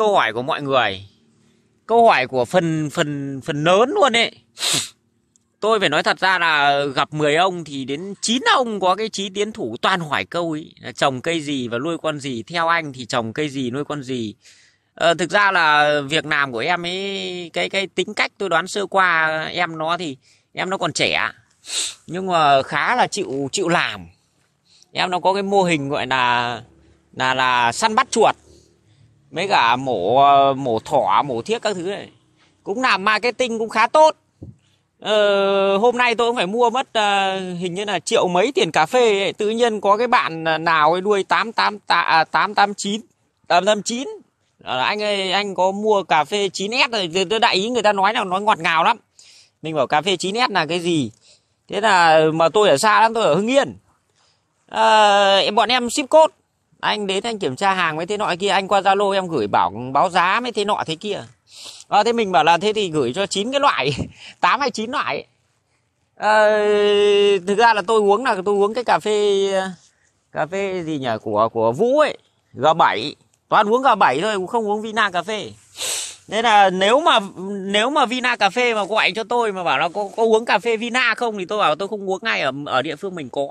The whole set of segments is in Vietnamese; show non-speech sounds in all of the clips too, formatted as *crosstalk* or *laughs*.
câu hỏi của mọi người câu hỏi của phần phần phần lớn luôn ấy tôi phải nói thật ra là gặp 10 ông thì đến 9 ông có cái trí tiến thủ toàn hỏi câu ấy là trồng cây gì và nuôi con gì theo anh thì trồng cây gì nuôi con gì à, thực ra là việc làm của em ấy cái cái tính cách tôi đoán sơ qua em nó thì em nó còn trẻ nhưng mà khá là chịu chịu làm em nó có cái mô hình gọi là là là săn bắt chuột mấy cả mổ ờ, mổ thỏ mổ thiết các thứ này cũng làm marketing cũng khá tốt ờ, hôm nay tôi cũng phải mua mất ờ, hình như là triệu mấy tiền cà phê ấy. tự nhiên có cái bạn ờ, nào ấy nuôi tám tám tạ à, tám tám chín tám tám chín anh ơi anh có mua cà phê 9S rồi tôi đại ý người ta nói là nói ngọt ngào lắm mình bảo cà phê 9S là cái gì thế là mà tôi ở xa lắm tôi ở hưng yên à, bọn em ship code anh đến anh kiểm tra hàng mấy thế nọ kia anh qua zalo em gửi bảo báo giá mấy thế nọ thế kia à, thế mình bảo là thế thì gửi cho chín cái loại *laughs* tám hay chín loại à, thực ra là tôi uống là tôi uống cái cà phê cà phê gì nhỉ của của vũ ấy g 7 toàn uống g 7 thôi không uống vina cà phê nên là nếu mà nếu mà Vina cà phê mà gọi cho tôi mà bảo là có cô uống cà phê Vina không thì tôi bảo tôi không uống ngay ở ở địa phương mình có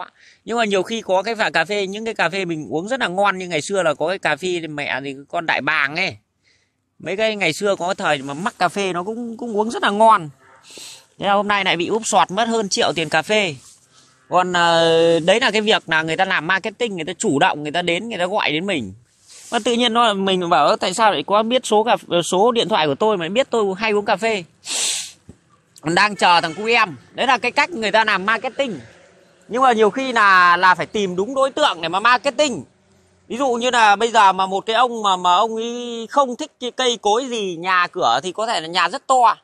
nhưng mà nhiều khi có cái phả cà phê những cái cà phê mình uống rất là ngon như ngày xưa là có cái cà phê mẹ thì con đại bàng ấy mấy cái ngày xưa có thời mà mắc cà phê nó cũng cũng uống rất là ngon thế là hôm nay lại bị úp sọt mất hơn triệu tiền cà phê còn ờ, đấy là cái việc là người ta làm marketing người ta chủ động người ta đến người ta gọi đến mình mà tự nhiên nó mình bảo tại sao lại có biết số cà số điện thoại của tôi mà biết tôi hay uống cà phê đang chờ thằng cu em đấy là cái cách người ta làm marketing nhưng mà nhiều khi là là phải tìm đúng đối tượng để mà marketing ví dụ như là bây giờ mà một cái ông mà mà ông ấy không thích cái cây cối gì nhà cửa thì có thể là nhà rất to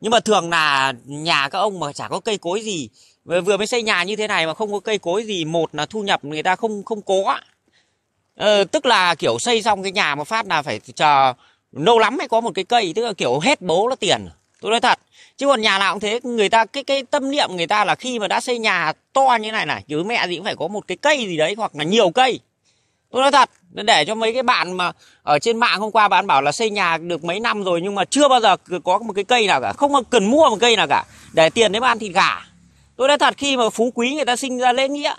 nhưng mà thường là nhà các ông mà chả có cây cối gì vừa mới xây nhà như thế này mà không có cây cối gì một là thu nhập người ta không không có ờ, tức là kiểu xây xong cái nhà mà phát là phải chờ lâu lắm mới có một cái cây tức là kiểu hết bố nó tiền tôi nói thật chứ còn nhà nào cũng thế người ta cái cái tâm niệm người ta là khi mà đã xây nhà to như này này chứ mẹ gì cũng phải có một cái cây gì đấy hoặc là nhiều cây tôi nói thật để cho mấy cái bạn mà ở trên mạng hôm qua bạn bảo là xây nhà được mấy năm rồi nhưng mà chưa bao giờ có một cái cây nào cả không cần mua một cây nào cả để tiền để mà ăn thịt gà tôi nói thật khi mà phú quý người ta sinh ra lễ nghĩa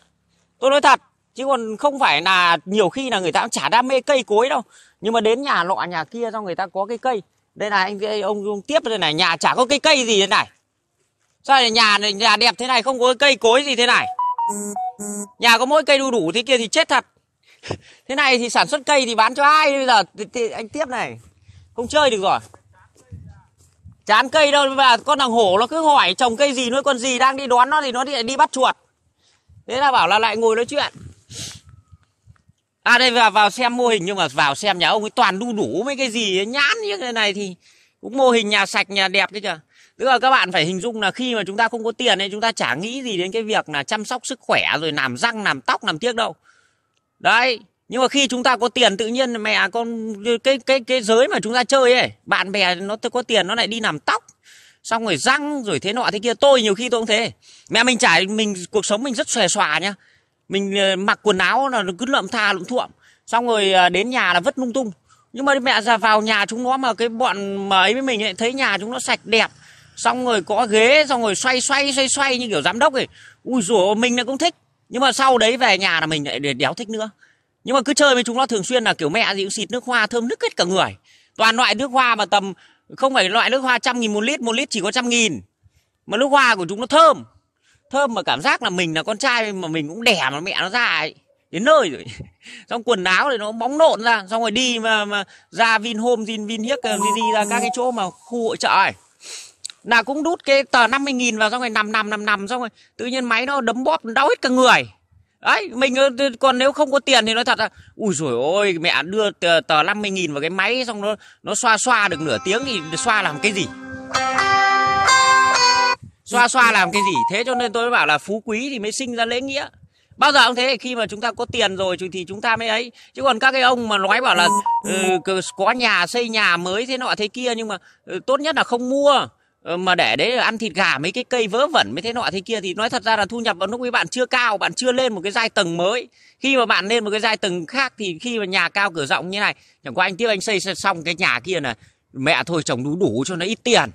tôi nói thật chứ còn không phải là nhiều khi là người ta cũng chả đam mê cây cối đâu nhưng mà đến nhà lọ nhà kia cho người ta có cái cây đây này anh ông, ông tiếp đây này nhà chả có cây cây gì thế này sao này nhà này nhà đẹp thế này không có cây cối gì thế này nhà có mỗi cây đu đủ thế kia thì chết thật *laughs* thế này thì sản xuất cây thì bán cho ai bây giờ thì, thì anh tiếp này không chơi được rồi chán cây đâu và con thằng hổ nó cứ hỏi trồng cây gì nuôi con gì đang đi đón nó thì nó đi, đi bắt chuột thế là bảo là lại ngồi nói chuyện À đây vào, vào xem mô hình nhưng mà vào xem nhà ông ấy toàn đu đủ mấy cái gì ấy, nhãn như thế này thì cũng mô hình nhà sạch nhà đẹp đấy chưa? Tức là các bạn phải hình dung là khi mà chúng ta không có tiền thì chúng ta chả nghĩ gì đến cái việc là chăm sóc sức khỏe rồi làm răng, làm tóc, làm tiếc đâu. Đấy, nhưng mà khi chúng ta có tiền tự nhiên mẹ con cái cái cái giới mà chúng ta chơi ấy, bạn bè nó có tiền nó lại đi làm tóc xong rồi răng rồi thế nọ thế kia tôi nhiều khi tôi cũng thế mẹ mình trải mình cuộc sống mình rất xòe xòa nhá mình ờ, mặc quần áo là cứ lượm tha lượm thuộm xong rồi ờ, đến nhà là vứt lung tung nhưng mà mẹ ra vào nhà chúng nó mà cái bọn mà ấy với mình ấy thấy nhà chúng nó sạch đẹp xong rồi có ghế xong rồi xoay xoay xoay xoay như kiểu giám đốc ấy ui rủa mình là cũng thích nhưng mà sau đấy về nhà là mình lại đéo thích nữa nhưng mà cứ chơi với chúng nó thường xuyên là kiểu mẹ gì cũng xịt nước hoa thơm nước hết cả người toàn loại nước hoa mà tầm không phải loại nước hoa trăm nghìn một lít một lít chỉ có trăm nghìn mà nước hoa của chúng nó thơm thơm mà cảm giác là mình là con trai mà mình cũng đẻ mà mẹ nó ra ấy đến nơi rồi *laughs* xong quần áo thì nó bóng nộn ra xong rồi đi mà, mà ra vinhome vin ờ, vin hiếc gì gì ra các cái chỗ mà khu hội trợ ấy là cũng đút cái tờ 50 nghìn vào xong rồi nằm nằm nằm nằm xong rồi tự nhiên máy nó đấm bóp đau hết cả người ấy, mình ờ, còn nếu không có tiền thì nói thật là ui rồi ôi mẹ đưa tờ, tờ 50 nghìn vào cái máy xong nó nó xoa xoa được nửa tiếng thì xoa làm cái gì xoa xoa làm cái gì thế cho nên tôi mới bảo là phú quý thì mới sinh ra lễ nghĩa bao giờ cũng thế khi mà chúng ta có tiền rồi thì chúng ta mới ấy chứ còn các cái ông mà nói bảo là ừ, ừ có nhà xây nhà mới thế nọ thế kia nhưng mà ừ, tốt nhất là không mua ờ, mà để đấy ăn thịt gà mấy cái cây vớ vẩn mấy thế nọ thế kia thì nói thật ra là thu nhập vào lúc ấy bạn chưa cao bạn chưa lên một cái giai tầng mới khi mà bạn lên một cái giai tầng khác thì khi mà nhà cao cửa rộng như này chẳng qua anh tiếp anh xây xong cái nhà kia là mẹ thôi chồng đủ đủ cho nó ít tiền